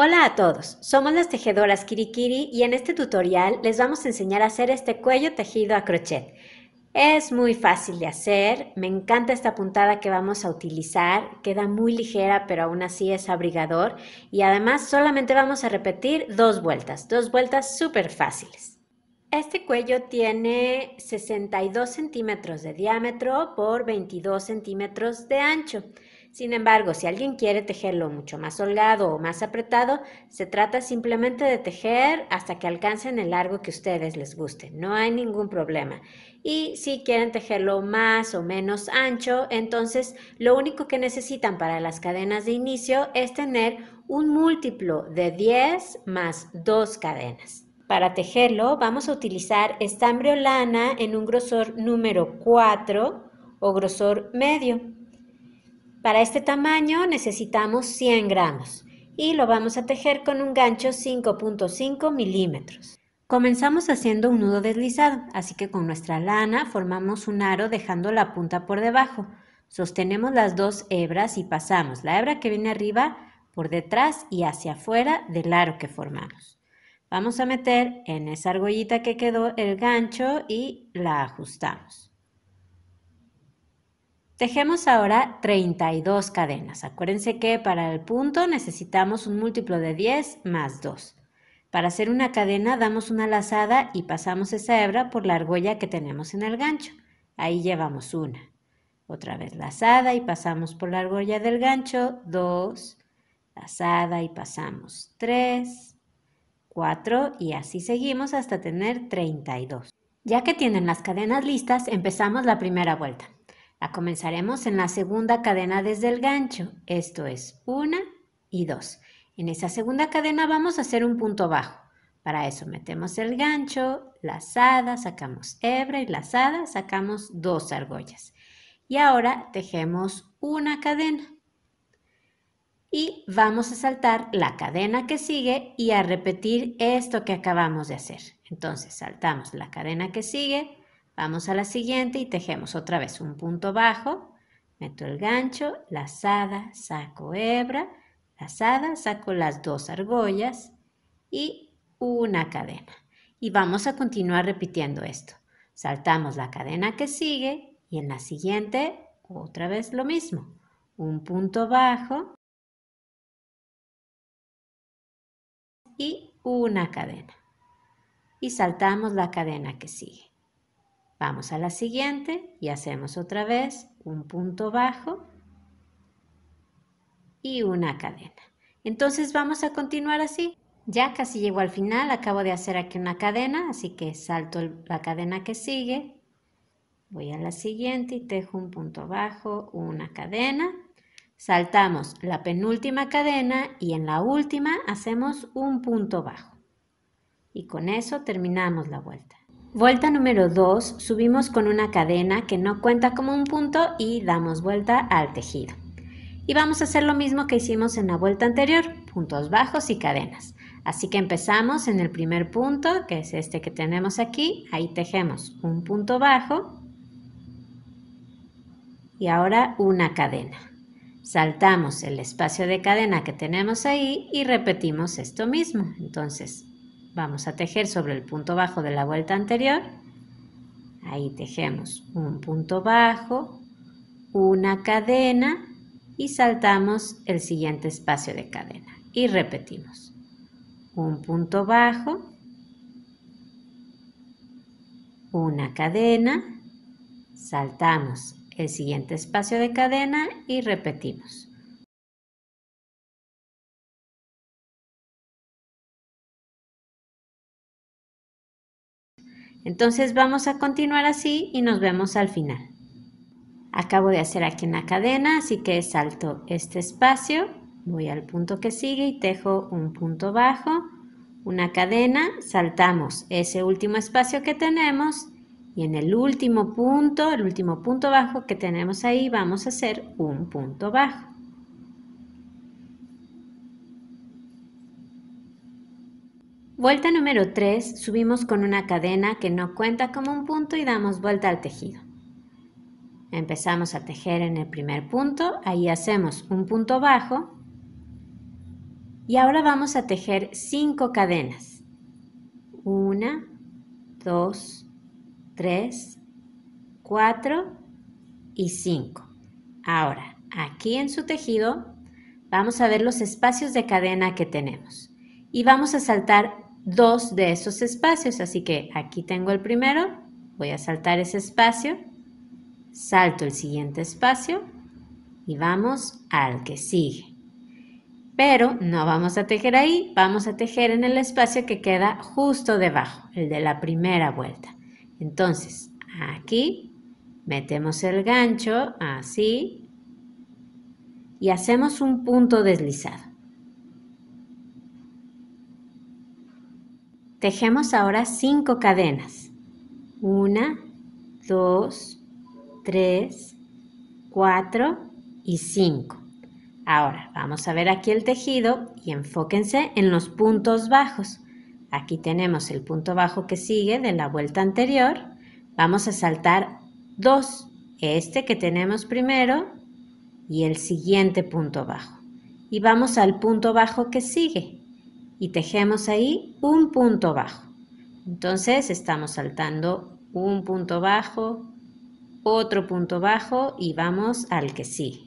Hola a todos, somos las tejedoras Kirikiri y en este tutorial les vamos a enseñar a hacer este cuello tejido a crochet. Es muy fácil de hacer, me encanta esta puntada que vamos a utilizar, queda muy ligera pero aún así es abrigador y además solamente vamos a repetir dos vueltas, dos vueltas súper fáciles. Este cuello tiene 62 centímetros de diámetro por 22 centímetros de ancho. Sin embargo, si alguien quiere tejerlo mucho más holgado o más apretado, se trata simplemente de tejer hasta que alcancen el largo que ustedes les guste, no hay ningún problema. Y si quieren tejerlo más o menos ancho, entonces lo único que necesitan para las cadenas de inicio es tener un múltiplo de 10 más 2 cadenas. Para tejerlo vamos a utilizar estambre o lana en un grosor número 4 o grosor medio. Para este tamaño necesitamos 100 gramos y lo vamos a tejer con un gancho 5.5 milímetros. Comenzamos haciendo un nudo deslizado, así que con nuestra lana formamos un aro dejando la punta por debajo. Sostenemos las dos hebras y pasamos la hebra que viene arriba por detrás y hacia afuera del aro que formamos. Vamos a meter en esa argollita que quedó el gancho y la ajustamos. Tejemos ahora 32 cadenas. Acuérdense que para el punto necesitamos un múltiplo de 10 más 2. Para hacer una cadena damos una lazada y pasamos esa hebra por la argolla que tenemos en el gancho. Ahí llevamos una. Otra vez lazada y pasamos por la argolla del gancho, dos, lazada y pasamos tres, cuatro y así seguimos hasta tener 32. Ya que tienen las cadenas listas, empezamos la primera vuelta. La comenzaremos en la segunda cadena desde el gancho, esto es una y dos. En esa segunda cadena vamos a hacer un punto bajo. Para eso metemos el gancho, lazada, sacamos hebra y lazada, sacamos dos argollas. Y ahora tejemos una cadena. Y vamos a saltar la cadena que sigue y a repetir esto que acabamos de hacer. Entonces saltamos la cadena que sigue, Vamos a la siguiente y tejemos otra vez un punto bajo, meto el gancho, lazada, saco hebra, lazada, saco las dos argollas y una cadena. Y vamos a continuar repitiendo esto. Saltamos la cadena que sigue y en la siguiente otra vez lo mismo. Un punto bajo y una cadena. Y saltamos la cadena que sigue. Vamos a la siguiente y hacemos otra vez un punto bajo y una cadena. Entonces vamos a continuar así. Ya casi llego al final, acabo de hacer aquí una cadena, así que salto la cadena que sigue. Voy a la siguiente y tejo un punto bajo, una cadena. Saltamos la penúltima cadena y en la última hacemos un punto bajo. Y con eso terminamos la vuelta. Vuelta número 2, subimos con una cadena que no cuenta como un punto y damos vuelta al tejido. Y vamos a hacer lo mismo que hicimos en la vuelta anterior, puntos bajos y cadenas. Así que empezamos en el primer punto, que es este que tenemos aquí, ahí tejemos un punto bajo y ahora una cadena. Saltamos el espacio de cadena que tenemos ahí y repetimos esto mismo. Entonces, Vamos a tejer sobre el punto bajo de la vuelta anterior. Ahí tejemos un punto bajo, una cadena y saltamos el siguiente espacio de cadena. Y repetimos. Un punto bajo, una cadena, saltamos el siguiente espacio de cadena y repetimos. Entonces vamos a continuar así y nos vemos al final. Acabo de hacer aquí una cadena, así que salto este espacio, voy al punto que sigue y tejo un punto bajo, una cadena, saltamos ese último espacio que tenemos y en el último punto, el último punto bajo que tenemos ahí, vamos a hacer un punto bajo. Vuelta número 3, subimos con una cadena que no cuenta como un punto y damos vuelta al tejido. Empezamos a tejer en el primer punto, ahí hacemos un punto bajo y ahora vamos a tejer 5 cadenas. 1, 2, 3, 4 y 5. Ahora, aquí en su tejido vamos a ver los espacios de cadena que tenemos y vamos a saltar dos de esos espacios. Así que aquí tengo el primero, voy a saltar ese espacio, salto el siguiente espacio y vamos al que sigue. Pero no vamos a tejer ahí, vamos a tejer en el espacio que queda justo debajo, el de la primera vuelta. Entonces, aquí metemos el gancho así y hacemos un punto deslizado. Tejemos ahora cinco cadenas. Una, dos, tres, cuatro y cinco. Ahora vamos a ver aquí el tejido y enfóquense en los puntos bajos. Aquí tenemos el punto bajo que sigue de la vuelta anterior. Vamos a saltar dos, este que tenemos primero y el siguiente punto bajo. Y vamos al punto bajo que sigue y tejemos ahí un punto bajo. Entonces estamos saltando un punto bajo, otro punto bajo y vamos al que sigue.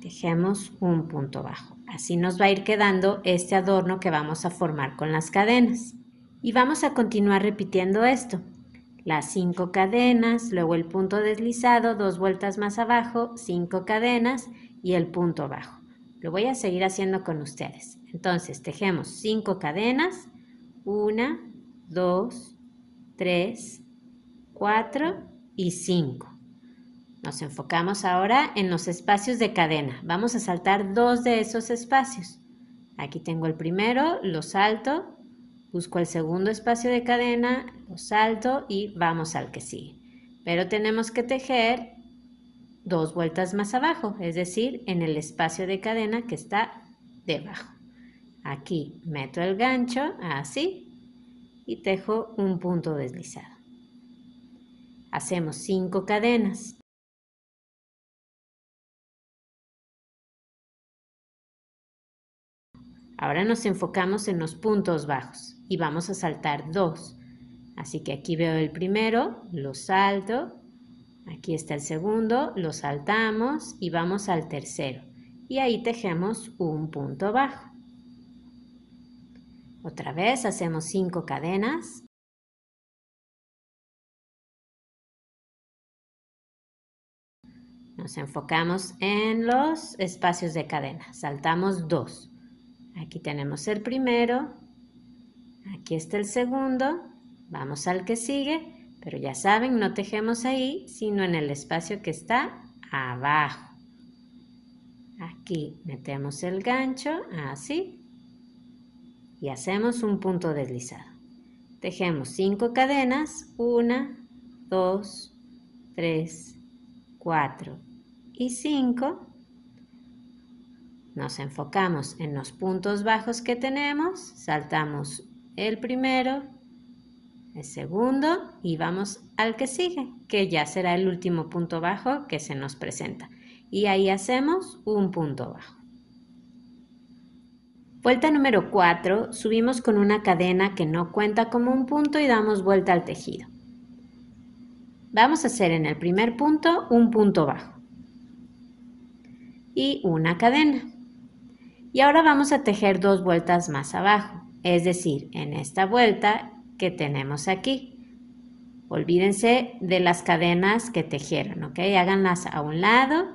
Tejemos un punto bajo. Así nos va a ir quedando este adorno que vamos a formar con las cadenas. Y vamos a continuar repitiendo esto. Las cinco cadenas, luego el punto deslizado, dos vueltas más abajo, cinco cadenas y el punto bajo. Lo voy a seguir haciendo con ustedes. Entonces, tejemos cinco cadenas, una, 2, 3, 4 y 5. Nos enfocamos ahora en los espacios de cadena. Vamos a saltar dos de esos espacios. Aquí tengo el primero, lo salto, busco el segundo espacio de cadena, lo salto y vamos al que sigue. Pero tenemos que tejer dos vueltas más abajo, es decir, en el espacio de cadena que está debajo. Aquí meto el gancho, así, y tejo un punto deslizado. Hacemos cinco cadenas. Ahora nos enfocamos en los puntos bajos y vamos a saltar dos. Así que aquí veo el primero, lo salto, aquí está el segundo, lo saltamos y vamos al tercero. Y ahí tejemos un punto bajo. Otra vez hacemos cinco cadenas. Nos enfocamos en los espacios de cadena. Saltamos dos. Aquí tenemos el primero. Aquí está el segundo. Vamos al que sigue. Pero ya saben, no tejemos ahí, sino en el espacio que está abajo. Aquí metemos el gancho, así, y hacemos un punto deslizado. Tejemos cinco cadenas, 1, 2, 3, 4 y 5. Nos enfocamos en los puntos bajos que tenemos, saltamos el primero, el segundo y vamos al que sigue, que ya será el último punto bajo que se nos presenta. Y ahí hacemos un punto bajo. Vuelta número 4, subimos con una cadena que no cuenta como un punto y damos vuelta al tejido. Vamos a hacer en el primer punto un punto bajo y una cadena. Y ahora vamos a tejer dos vueltas más abajo, es decir, en esta vuelta que tenemos aquí. Olvídense de las cadenas que tejieron, ¿ok? Háganlas a un lado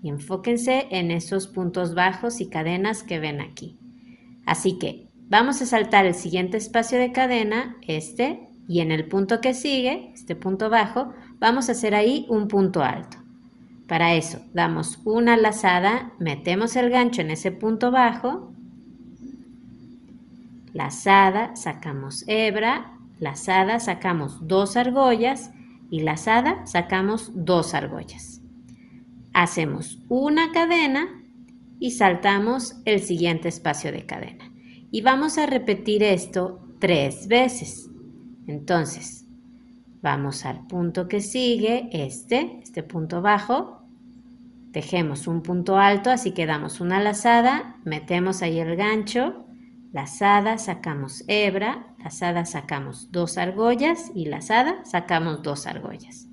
y enfóquense en esos puntos bajos y cadenas que ven aquí. Así que vamos a saltar el siguiente espacio de cadena, este, y en el punto que sigue, este punto bajo, vamos a hacer ahí un punto alto. Para eso, damos una lazada, metemos el gancho en ese punto bajo, lazada, sacamos hebra, lazada, sacamos dos argollas y lazada, sacamos dos argollas. Hacemos una cadena y saltamos el siguiente espacio de cadena. Y vamos a repetir esto tres veces. Entonces, vamos al punto que sigue, este, este punto bajo. Tejemos un punto alto, así que damos una lazada, metemos ahí el gancho, lazada, sacamos hebra, lazada, sacamos dos argollas y lazada, sacamos dos argollas.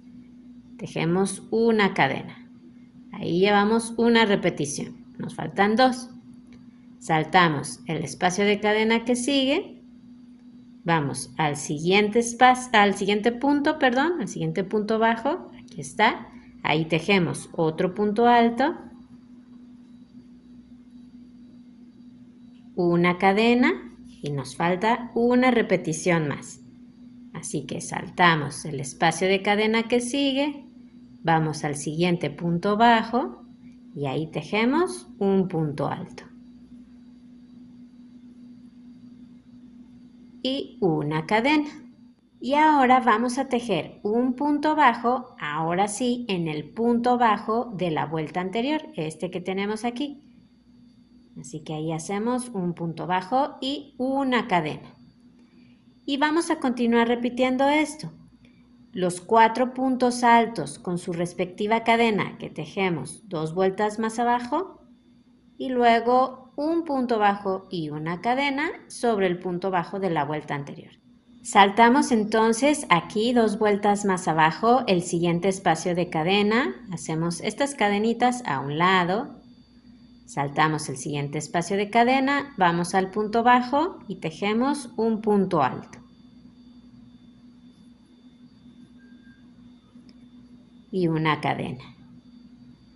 Tejemos una cadena. Ahí llevamos una repetición. Nos faltan dos. Saltamos el espacio de cadena que sigue. Vamos al siguiente espacio, al siguiente punto, perdón, al siguiente punto bajo. Aquí está. Ahí tejemos otro punto alto. Una cadena y nos falta una repetición más. Así que saltamos el espacio de cadena que sigue, vamos al siguiente punto bajo, y ahí tejemos un punto alto. Y una cadena. Y ahora vamos a tejer un punto bajo, ahora sí, en el punto bajo de la vuelta anterior, este que tenemos aquí. Así que ahí hacemos un punto bajo y una cadena. Y vamos a continuar repitiendo esto. Los cuatro puntos altos con su respectiva cadena que tejemos dos vueltas más abajo y luego un punto bajo y una cadena sobre el punto bajo de la vuelta anterior. Saltamos entonces aquí dos vueltas más abajo el siguiente espacio de cadena, hacemos estas cadenitas a un lado, saltamos el siguiente espacio de cadena, vamos al punto bajo y tejemos un punto alto. y una cadena.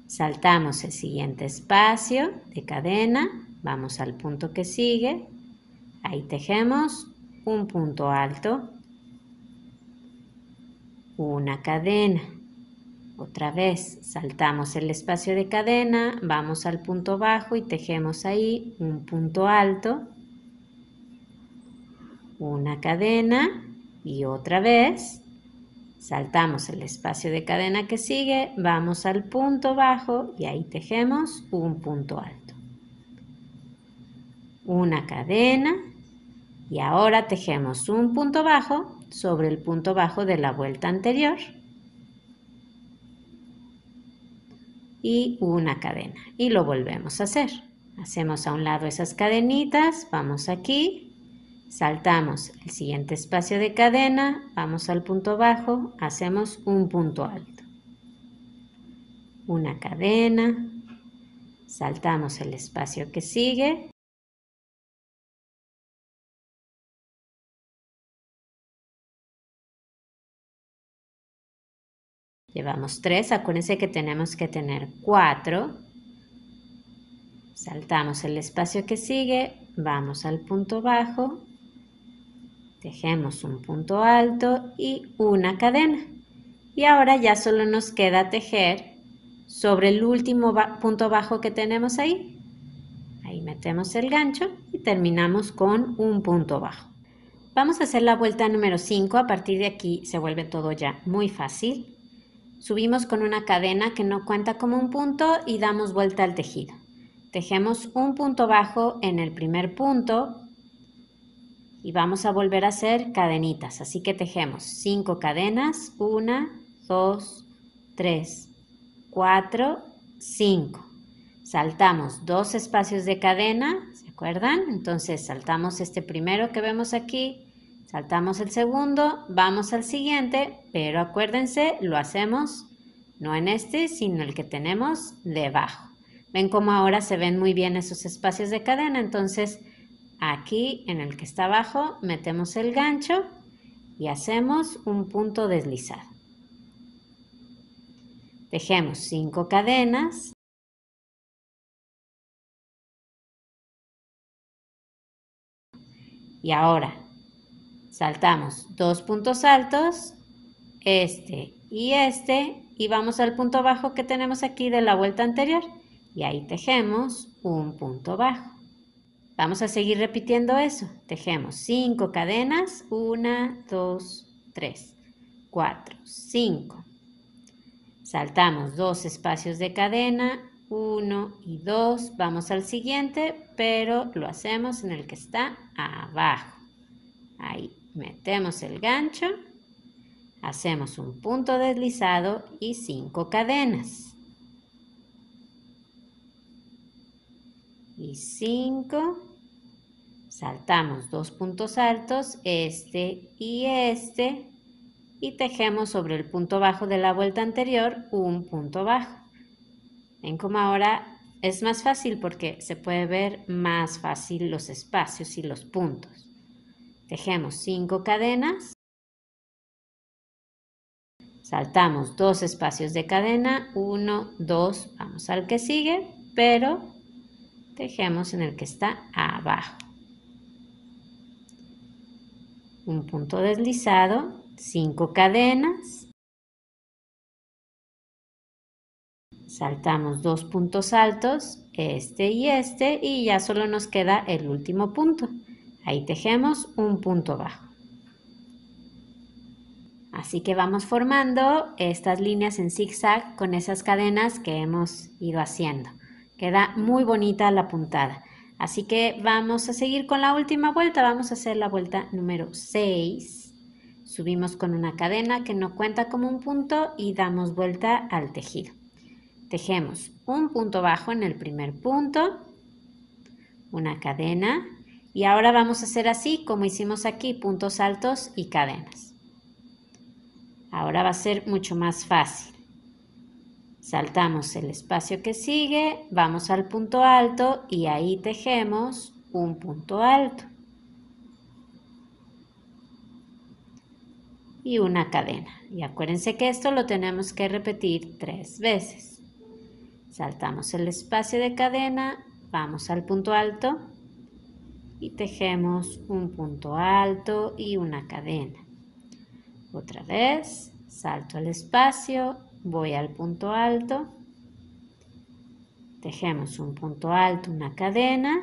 Saltamos el siguiente espacio de cadena, vamos al punto que sigue, ahí tejemos un punto alto, una cadena. Otra vez saltamos el espacio de cadena, vamos al punto bajo y tejemos ahí un punto alto, una cadena y otra vez Saltamos el espacio de cadena que sigue, vamos al punto bajo y ahí tejemos un punto alto. Una cadena y ahora tejemos un punto bajo sobre el punto bajo de la vuelta anterior. Y una cadena y lo volvemos a hacer. Hacemos a un lado esas cadenitas, vamos aquí, Saltamos el siguiente espacio de cadena, vamos al punto bajo, hacemos un punto alto. Una cadena, saltamos el espacio que sigue. Llevamos tres, acuérdense que tenemos que tener cuatro. Saltamos el espacio que sigue, vamos al punto bajo, Tejemos un punto alto y una cadena. Y ahora ya solo nos queda tejer sobre el último punto bajo que tenemos ahí. Ahí metemos el gancho y terminamos con un punto bajo. Vamos a hacer la vuelta número 5. A partir de aquí se vuelve todo ya muy fácil. Subimos con una cadena que no cuenta como un punto y damos vuelta al tejido. Tejemos un punto bajo en el primer punto y vamos a volver a hacer cadenitas. Así que tejemos 5 cadenas, 1, 2, 3, 4, 5. Saltamos dos espacios de cadena, ¿se acuerdan? Entonces saltamos este primero que vemos aquí, saltamos el segundo, vamos al siguiente, pero acuérdense, lo hacemos no en este, sino el que tenemos debajo. Ven cómo ahora se ven muy bien esos espacios de cadena, entonces Aquí en el que está abajo metemos el gancho y hacemos un punto deslizado. Tejemos 5 cadenas. Y ahora saltamos dos puntos altos, este y este, y vamos al punto bajo que tenemos aquí de la vuelta anterior. Y ahí tejemos un punto bajo. Vamos a seguir repitiendo eso. Tejemos 5 cadenas, 1, 2, 3, 4, 5. Saltamos dos espacios de cadena, 1 y 2. Vamos al siguiente, pero lo hacemos en el que está abajo. Ahí metemos el gancho, hacemos un punto deslizado y 5 cadenas. Y 5 saltamos dos puntos altos, este y este, y tejemos sobre el punto bajo de la vuelta anterior un punto bajo. Ven como ahora es más fácil porque se puede ver más fácil los espacios y los puntos. Tejemos cinco cadenas, saltamos dos espacios de cadena, uno, dos, vamos al que sigue, pero tejemos en el que está abajo un punto deslizado, cinco cadenas, saltamos dos puntos altos, este y este, y ya solo nos queda el último punto. Ahí tejemos un punto bajo. Así que vamos formando estas líneas en zigzag con esas cadenas que hemos ido haciendo. Queda muy bonita la puntada. Así que vamos a seguir con la última vuelta, vamos a hacer la vuelta número 6. Subimos con una cadena que no cuenta como un punto y damos vuelta al tejido. Tejemos un punto bajo en el primer punto, una cadena y ahora vamos a hacer así como hicimos aquí, puntos altos y cadenas. Ahora va a ser mucho más fácil. Saltamos el espacio que sigue, vamos al punto alto y ahí tejemos un punto alto. Y una cadena. Y acuérdense que esto lo tenemos que repetir tres veces. Saltamos el espacio de cadena, vamos al punto alto y tejemos un punto alto y una cadena. Otra vez, salto el espacio voy al punto alto, tejemos un punto alto, una cadena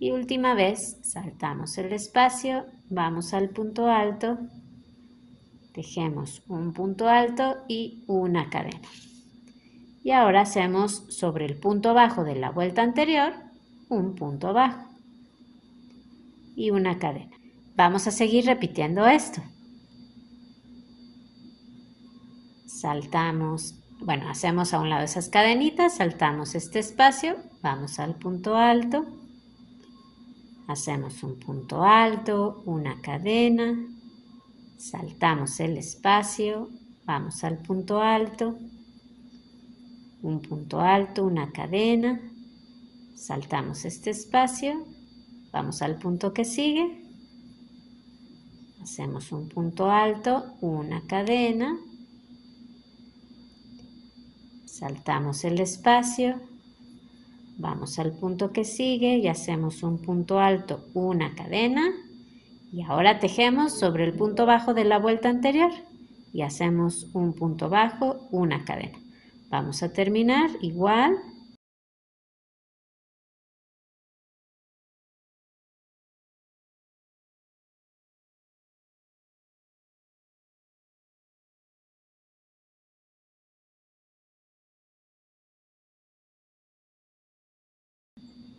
y última vez saltamos el espacio, vamos al punto alto, tejemos un punto alto y una cadena. Y ahora hacemos sobre el punto bajo de la vuelta anterior un punto bajo y una cadena. Vamos a seguir repitiendo esto. saltamos, bueno, hacemos a un lado esas cadenitas, saltamos este espacio, vamos al punto alto, hacemos un punto alto, una cadena, saltamos el espacio, vamos al punto alto, un punto alto, una cadena, saltamos este espacio, vamos al punto que sigue, hacemos un punto alto, una cadena, Saltamos el espacio, vamos al punto que sigue y hacemos un punto alto, una cadena y ahora tejemos sobre el punto bajo de la vuelta anterior y hacemos un punto bajo, una cadena. Vamos a terminar igual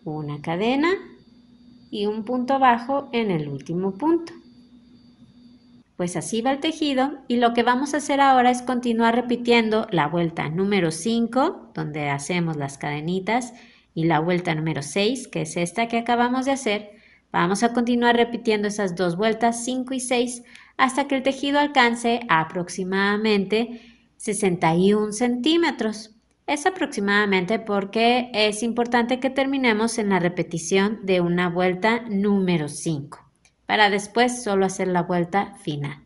una cadena y un punto bajo en el último punto. Pues así va el tejido y lo que vamos a hacer ahora es continuar repitiendo la vuelta número 5, donde hacemos las cadenitas, y la vuelta número 6, que es esta que acabamos de hacer. Vamos a continuar repitiendo esas dos vueltas 5 y 6 hasta que el tejido alcance aproximadamente 61 centímetros. Es aproximadamente porque es importante que terminemos en la repetición de una vuelta número 5, para después solo hacer la vuelta final.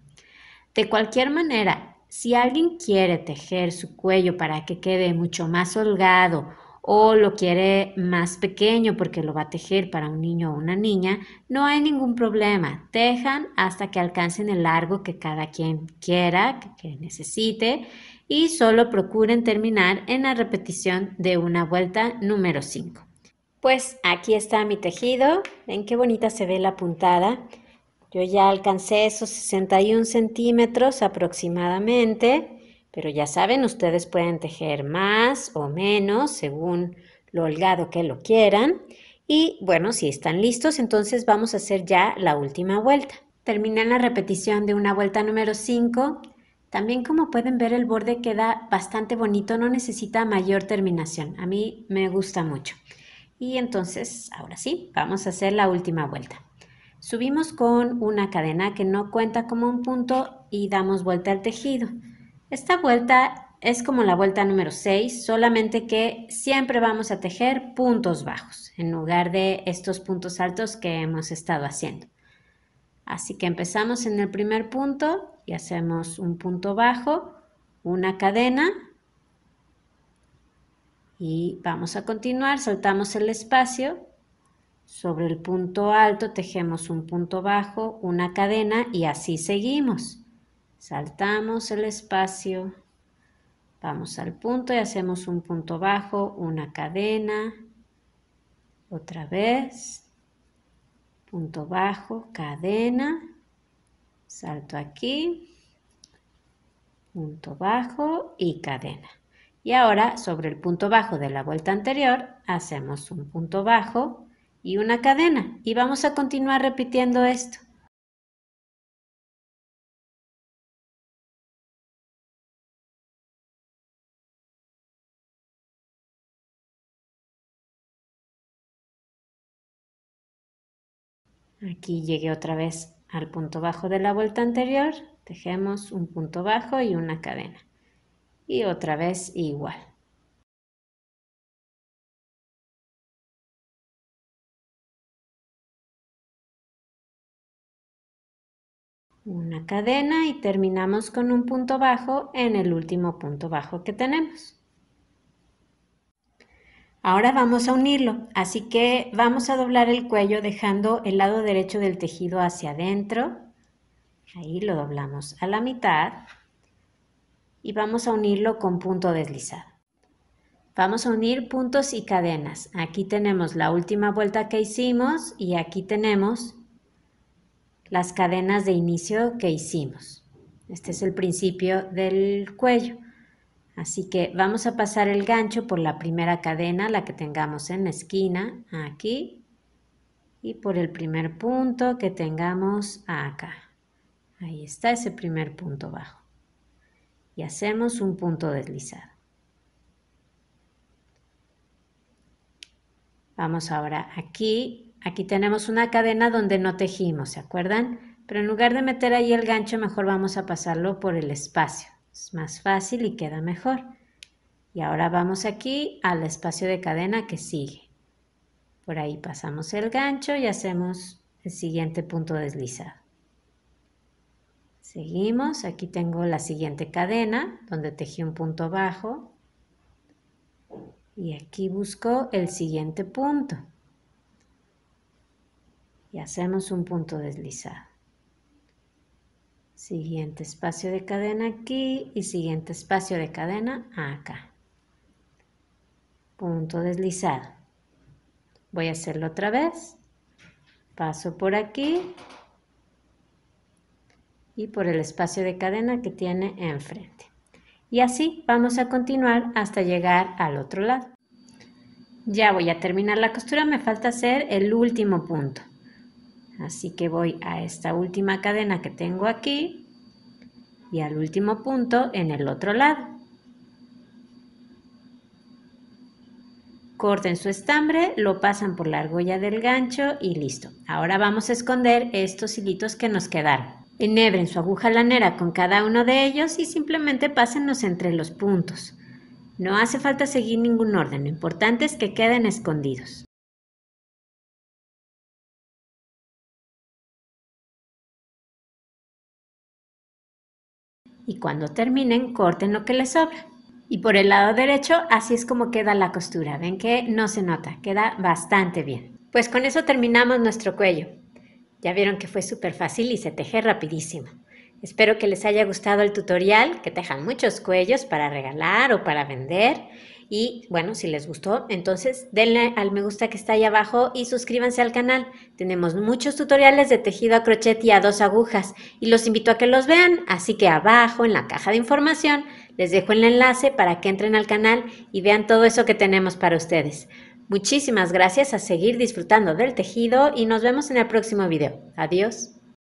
De cualquier manera, si alguien quiere tejer su cuello para que quede mucho más holgado o lo quiere más pequeño porque lo va a tejer para un niño o una niña, no hay ningún problema. Tejan hasta que alcancen el largo que cada quien quiera, que necesite, y solo procuren terminar en la repetición de una vuelta número 5. Pues aquí está mi tejido. Ven qué bonita se ve la puntada. Yo ya alcancé esos 61 centímetros aproximadamente. Pero ya saben, ustedes pueden tejer más o menos según lo holgado que lo quieran. Y bueno, si están listos, entonces vamos a hacer ya la última vuelta. terminé la repetición de una vuelta número 5. También como pueden ver el borde queda bastante bonito, no necesita mayor terminación. A mí me gusta mucho. Y entonces, ahora sí, vamos a hacer la última vuelta. Subimos con una cadena que no cuenta como un punto y damos vuelta al tejido. Esta vuelta es como la vuelta número 6, solamente que siempre vamos a tejer puntos bajos en lugar de estos puntos altos que hemos estado haciendo. Así que empezamos en el primer punto y hacemos un punto bajo, una cadena y vamos a continuar, saltamos el espacio, sobre el punto alto tejemos un punto bajo, una cadena y así seguimos. Saltamos el espacio, vamos al punto y hacemos un punto bajo, una cadena, otra vez, punto bajo, cadena, salto aquí, punto bajo y cadena. Y ahora sobre el punto bajo de la vuelta anterior hacemos un punto bajo y una cadena y vamos a continuar repitiendo esto. Aquí llegué otra vez al punto bajo de la vuelta anterior, tejemos un punto bajo y una cadena. Y otra vez igual. Una cadena y terminamos con un punto bajo en el último punto bajo que tenemos. Ahora vamos a unirlo, así que vamos a doblar el cuello dejando el lado derecho del tejido hacia adentro. Ahí lo doblamos a la mitad y vamos a unirlo con punto deslizado. Vamos a unir puntos y cadenas. Aquí tenemos la última vuelta que hicimos y aquí tenemos las cadenas de inicio que hicimos. Este es el principio del cuello. Así que vamos a pasar el gancho por la primera cadena, la que tengamos en la esquina, aquí, y por el primer punto que tengamos acá. Ahí está ese primer punto bajo. Y hacemos un punto deslizado. Vamos ahora aquí. Aquí tenemos una cadena donde no tejimos, ¿se acuerdan? Pero en lugar de meter ahí el gancho, mejor vamos a pasarlo por el espacio. Es más fácil y queda mejor. Y ahora vamos aquí al espacio de cadena que sigue. Por ahí pasamos el gancho y hacemos el siguiente punto deslizado. Seguimos, aquí tengo la siguiente cadena donde tejí un punto bajo y aquí busco el siguiente punto y hacemos un punto deslizado. Siguiente espacio de cadena aquí y siguiente espacio de cadena acá. Punto deslizado. Voy a hacerlo otra vez. Paso por aquí y por el espacio de cadena que tiene enfrente. Y así vamos a continuar hasta llegar al otro lado. Ya voy a terminar la costura, me falta hacer el último punto. Así que voy a esta última cadena que tengo aquí y al último punto en el otro lado. Corten su estambre, lo pasan por la argolla del gancho y listo. Ahora vamos a esconder estos hilitos que nos quedaron. Enhebren su aguja lanera con cada uno de ellos y simplemente pásenlos entre los puntos. No hace falta seguir ningún orden, lo importante es que queden escondidos. y cuando terminen corten lo que les sobra. Y por el lado derecho así es como queda la costura. Ven que no se nota, queda bastante bien. Pues con eso terminamos nuestro cuello. Ya vieron que fue súper fácil y se teje rapidísimo. Espero que les haya gustado el tutorial, que tejan muchos cuellos para regalar o para vender y bueno, si les gustó, entonces denle al me gusta que está ahí abajo y suscríbanse al canal. Tenemos muchos tutoriales de tejido a crochet y a dos agujas y los invito a que los vean. Así que abajo en la caja de información les dejo el enlace para que entren al canal y vean todo eso que tenemos para ustedes. Muchísimas gracias a seguir disfrutando del tejido y nos vemos en el próximo video. Adiós.